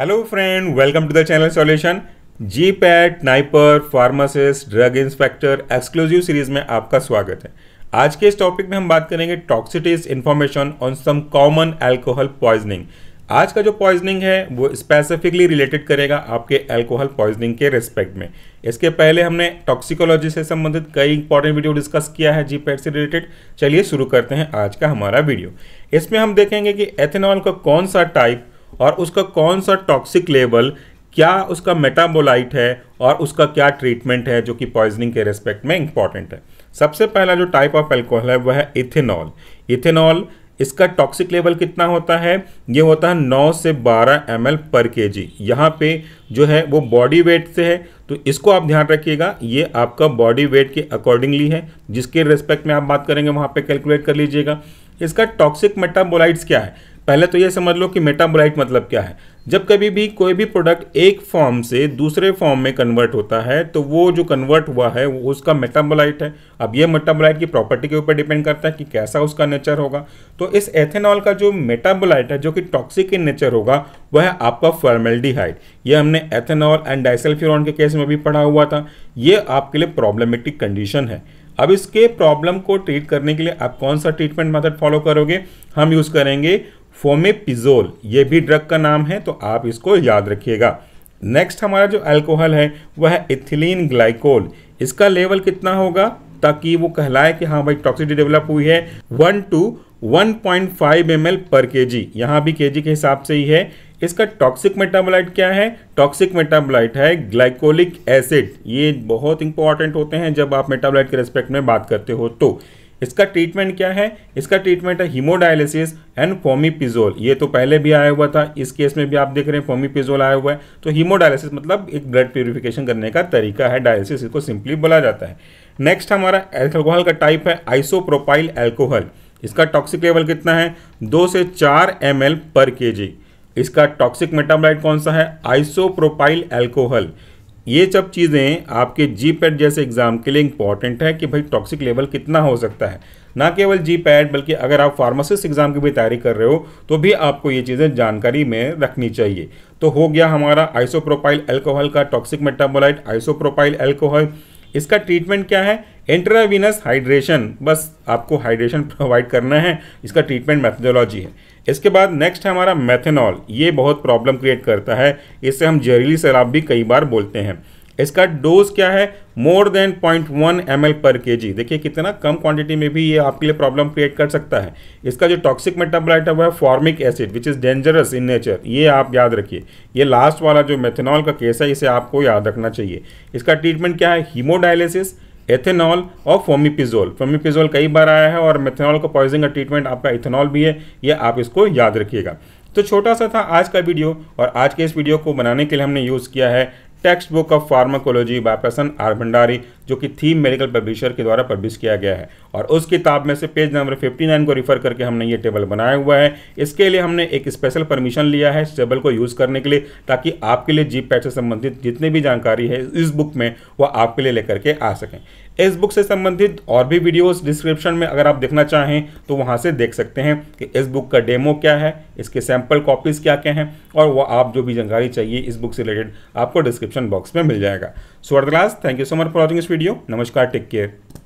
hello friend welcome to the channel solution GPAT NIPER pharmacist drug inspector exclusive series में आपका स्वागत है आज के इस टॉपिक में हम बात करेंगे toxicities information on some common alcohol poisoning आज का जो पॉइजनिंग है वो स्पेसिफिकली रिलेटेड करेगा आपके अल्कोहल पॉइजनिंग के रिस्पेक्ट में इसके पहले हमने टॉक्सिकोलॉजी से संबंधित कई इंपॉर्टेंट वीडियो डिस्कस किया है जी पैट से रिलेटेड चलिए शुरू करते हैं आज का हमारा वीडियो इसमें हम देखेंगे कि एथेनॉल का कौन सा टाइप और उसका कौन सा टॉक्सिक लेवल क्या उसका मेटाबोलाइट है और उसका क्या ट्रीटमेंट है जो कि पॉइजनिंग के रेस्पेक्ट में इंपॉर्टेंट है सबसे पहला जो टाइप ऑफ एल्कोहल है वह है इथेनॉल इथेनॉल इसका टॉक्सिक लेवल कितना होता है ये होता है 9 से 12 एम पर के जी यहाँ पे जो है वो बॉडी वेट से है तो इसको आप ध्यान रखिएगा ये आपका बॉडी वेट के अकॉर्डिंगली है जिसके रेस्पेक्ट में आप बात करेंगे वहाँ पे कैलकुलेट कर लीजिएगा इसका टॉक्सिक मेटाबोलाइट्स क्या है पहले तो ये समझ लो कि मेटाबोलाइट मतलब क्या है जब कभी भी कोई भी प्रोडक्ट एक फॉर्म से दूसरे फॉर्म में कन्वर्ट होता है तो वो जो कन्वर्ट हुआ है वो उसका मेटाबोलाइट है अब ये मेटाबोलाइट की प्रॉपर्टी के ऊपर डिपेंड करता है कि कैसा उसका नेचर होगा तो इस एथेनॉल का जो मेटाबोलाइट है जो कि टॉक्सिक इन नेचर होगा वह है आपका फॉर्मेल्डिहाइड ये हमने एथेनॉल एंड डाइसल्फ्यूरॉन के केस में भी पढ़ा हुआ था ये आपके लिए प्रॉब्लमेटिक कंडीशन है अब इसके प्रॉब्लम को ट्रीट करने के लिए आप कौन सा ट्रीटमेंट मेथड फॉलो करोगे हम यूज़ करेंगे फोमेपिजोल ये भी ड्रग का नाम है तो आप इसको याद रखिएगा नेक्स्ट हमारा जो अल्कोहल है वह है इथिलीन ग्लाइकोल इसका लेवल कितना होगा ताकि वो कहलाए कि हाँ भाई टॉक्सिटी डेवलप हुई है one two one point five M L per K जी यहाँ भी के जी के हिसाब से ही है इसका टॉक्सिक मेटाबोलाइट क्या है टॉक्सिक मेटाबोलाइट है ग्लाइकोलिक एसिड ये बहुत इंपॉर्टेंट होते हैं जब आप मेटाबोलाइट के रेस्पेक्ट में बात करते हो तो इसका ट्रीटमेंट क्या है इसका ट्रीटमेंट है हीमोडायलिसिस एंड फोमीपिजोल ये तो पहले भी आया हुआ था इस केस में भी आप देख रहे हैं फोमीपिजोल आया हुआ है तो हीमोडायलिसिस मतलब एक ब्लड प्योरीफिकेशन करने का तरीका है डायलिसिस इसको सिंपली बोला जाता है नेक्स्ट हमारा एल्कोहल का टाइप है आइसोप्रोपाइल एल्कोहल इसका टॉक्सिक लेवल कितना है दो से चार एम पर के इसका टॉक्सिक मेटाबलाइट कौन सा है आइसोप्रोपाइल एल्कोहल ये सब चीज़ें आपके जी पैड जैसे एग्ज़ाम के लिए इंपॉर्टेंट है कि भाई टॉक्सिक लेवल कितना हो सकता है ना केवल जी पैड बल्कि अगर आप फार्मासिस्ट एग्ज़ाम की भी तैयारी कर रहे हो तो भी आपको ये चीज़ें जानकारी में रखनी चाहिए तो हो गया हमारा आइसोप्रोपाइल एल्कोहल का टॉक्सिक मेटाबोलाइट आइसोप्रोपाइल एल्कोहल इसका ट्रीटमेंट क्या है इंट्रावीनस हाइड्रेशन बस आपको हाइड्रेशन प्रोवाइड करना है इसका ट्रीटमेंट मैथडोलॉजी है इसके बाद नेक्स्ट है हमारा मैथेनॉल ये बहुत प्रॉब्लम क्रिएट करता है इससे हम जहरीली शराब भी कई बार बोलते हैं इसका डोज क्या है मोर देन 0.1 वन एम पर के जी देखिए कितना कम क्वांटिटी में भी ये आपके लिए प्रॉब्लम क्रिएट कर सकता है इसका जो टॉक्सिक मेटाबोलाइट है वह formic acid which is dangerous in nature ये आप याद रखिए ये लास्ट वाला जो मेथेनॉल का केस है इसे आपको याद रखना चाहिए इसका ट्रीटमेंट क्या है हीमोडायलिसिस एथेनॉल और फोमिपिजोल फोमिपिजोल कई बार आया है और मेथेनॉल का पॉइजिंग का ट्रीटमेंट आपका इथेनॉल भी है ये आप इसको याद रखिएगा तो छोटा सा था आज का वीडियो और आज के इस वीडियो को बनाने के लिए हमने यूज़ किया है text book of pharmacology by Prasanna R Bhandari जो कि थीम मेडिकल पब्लिशर के द्वारा पब्लिश किया गया है और उस किताब में से पेज नंबर 59 को रिफर करके हमने ये टेबल बनाया हुआ है इसके लिए हमने एक स्पेशल परमिशन लिया है इस टेबल को यूज़ करने के लिए ताकि आपके लिए जीप पैट से संबंधित जितनी भी जानकारी है इस बुक में वह आपके लिए लेकर के आ सकें इस बुक से संबंधित और भी वीडियोस डिस्क्रिप्शन में अगर आप देखना चाहें तो वहां से देख सकते हैं कि इस बुक का डेमो क्या है इसके सैंपल कॉपीज़ क्या क्या हैं और वह आप जो भी जानकारी चाहिए इस बुक से रिलेटेड आपको डिस्क्रिप्शन बॉक्स में मिल जाएगा so uh class thank you so much for watching next video नमस्कार टेक केयर